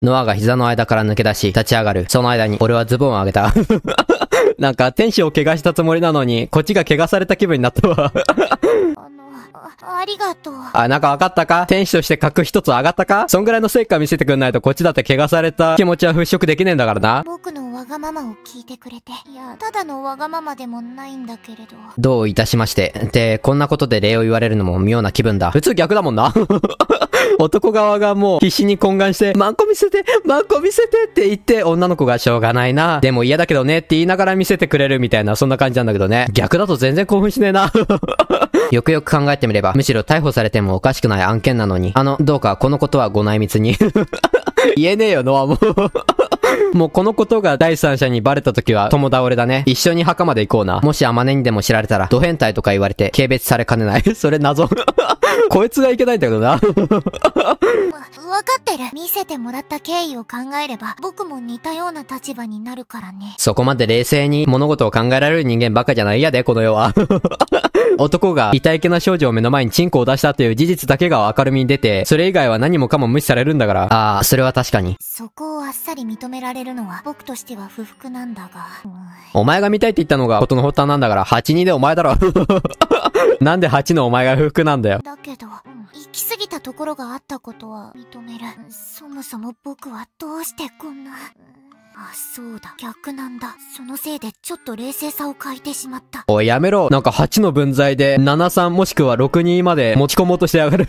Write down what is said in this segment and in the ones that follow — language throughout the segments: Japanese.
ノアが膝の間から抜け出し、立ち上がる。その間に、俺はズボンを上げた。なんか、天使を怪我したつもりなのに、こっちが怪我された気分になったわあ、ありがとう。あ、なんか分かったか天使として格一つ上がったかそんぐらいの成果見せてくんないとこっちだって怪我された気持ちは払拭できねえんだからな。僕のわがままを聞いてくれて。いや、ただのわがままでもないんだけれど。どういたしまして。で、こんなことで礼を言われるのも妙な気分だ。普通逆だもんな男側がもう必死に懇願して、マンコ見せて、マンコ見せてって言って、女の子がしょうがないな。でも嫌だけどねって言いながら見せてくれるみたいな、そんな感じなんだけどね。逆だと全然興奮しねえな。よくよく考えてみれば、むしろ逮捕されてもおかしくない案件なのに。あの、どうかこのことはご内密に。言えねえよ、ノアも。もうこのことが第三者にバレた時は友倒れだね。一緒に墓まで行こうな。もしあまねにでも知られたら、ド変態とか言われて、軽蔑されかねない。それ謎。こいつがいけないんだけどな。わ、分かってる。見せてもらった経緯を考えれば、僕も似たような立場になるからね。そこまで冷静に物事を考えられる人間ばかじゃないやで、この世は。男が痛いけな少女を目の前にチンコを出したという事実だけが明るみに出て、それ以外は何もかも無視されるんだから。ああ、それは確かに。そこをあっさり認められれるのは僕としては不服なんだが。お前が見たいって言ったのがことの発端なんだから、82でお前だろ。なんで8のお前が不服なんだよ。だけど、行き過ぎたところがあったことは認める。そもそも僕はどうしてこんな。あ、そうだ。逆なんだ。そのせいでちょっと冷静さを欠いてしまった。おい、やめろ。なんか8の分際で73もしくは62まで持ち込もうとしてやがる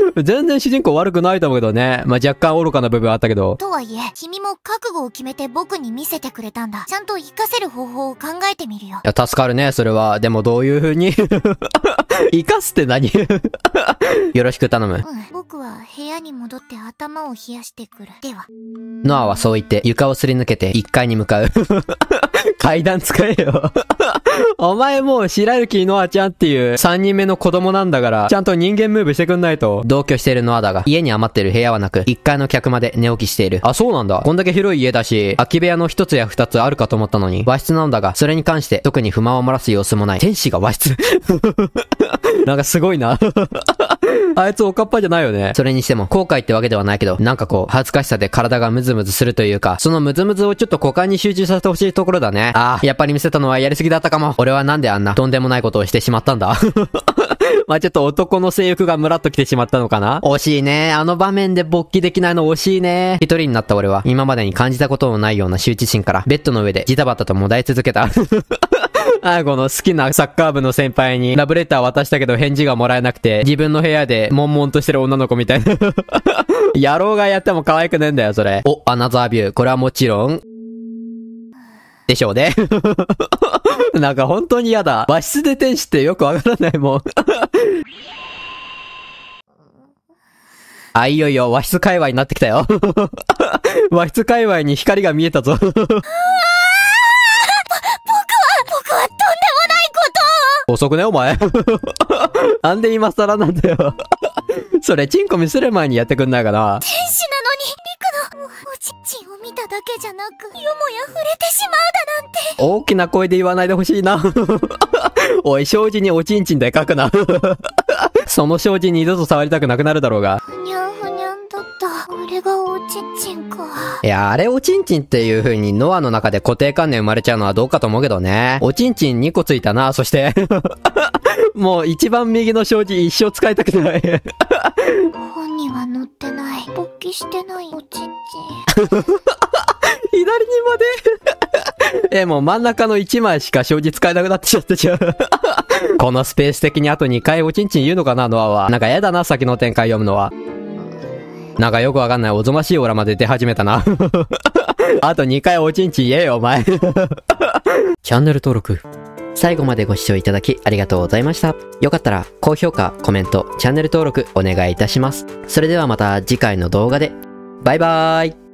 全然主人公悪くないと思うけどね。まあ、若干愚かな部分あったけど。とはいえ、君も覚悟を決めて僕に見せてくれたんだ。ちゃんと活かせる方法を考えてみるよ。いや、助かるね、それは。でもどういう風に生 かすって何 よろしく頼む。うん。僕は部屋に戻って頭を冷やしてくる。では。ノアはそう言って床をすり抜けて1階に向かう階段使えよお前もう白雪ノアちゃんっていう3人目の子供なんだから、ちゃんと人間ムーブしてくんないと。同居してるノアだが、家に余ってる部屋はなく、1階の客まで寝起きしている。あ、そうなんだ。こんだけ広い家だし、空き部屋の1つや2つあるかと思ったのに、和室なんだが、それに関して特に不満を漏らす様子もない。天使が和室 なんかすごいな あいつおかっぱじゃないよね。それにしても、後悔ってわけではないけど、なんかこう、恥ずかしさで体がムズムズするというか、そのムズムズをちょっと股間に集中させてほしいところだね。ああ、やっぱり見せたのはやりすぎだったかも。俺はなんであんな、とんでもないことをしてしまったんだ。まあちょっと男の性欲がムラっと来てしまったのかな惜しいね。あの場面で勃起できないの惜しいね。一人になった俺は、今までに感じたことのないような羞恥心から、ベッドの上でジタバタともだえ続けた。あこの好きなサッカー部の先輩にラブレター渡したけど返事がもらえなくて、自分の部屋で悶々としてる女の子みたいな 野郎がやっても可愛くねえんだよ、それ。お、アナザービュー。これはもちろん、でしょうね なんか本当に嫌だ。和室で天使ってよくわからないもん あ、いよいよ和室界隈になってきたよ和室界隈に光が見えたぞ。遅くねお前。なんで今更なんだよそれ、チンコ見せる前にやってくんないかな。天使なのに、リクの、おちちんを見ただけじゃなく、よもや触れてしまうだなんて。大きな声で言わないでほしいな。おい、障子におちんちんでかくな。その障子に二度と触りたくなくなるだろうが。ふにゃんふにゃんだった。俺がおちちんいや、あれおちんちんっていう風にノアの中で固定観念生まれちゃうのはどうかと思うけどね。おちんちん2個ついたな、そして もう一番右の障子一生使いたくない本には載ってない。勃起してないおちんちん。左にまで え、もう真ん中の1枚しか障子使えなくなってちゃってちゃう。このスペース的にあと2回おちんちん言うのかな、ノアは。なんか嫌だな、先の展開読むのは。なんかよくわかんないおぞましいオーラまで出始めたな あと2回おちんちん言えよ、お前 チャンネル登録。最後までご視聴いただきありがとうございました。よかったら高評価、コメント、チャンネル登録お願いいたします。それではまた次回の動画で。バイバーイ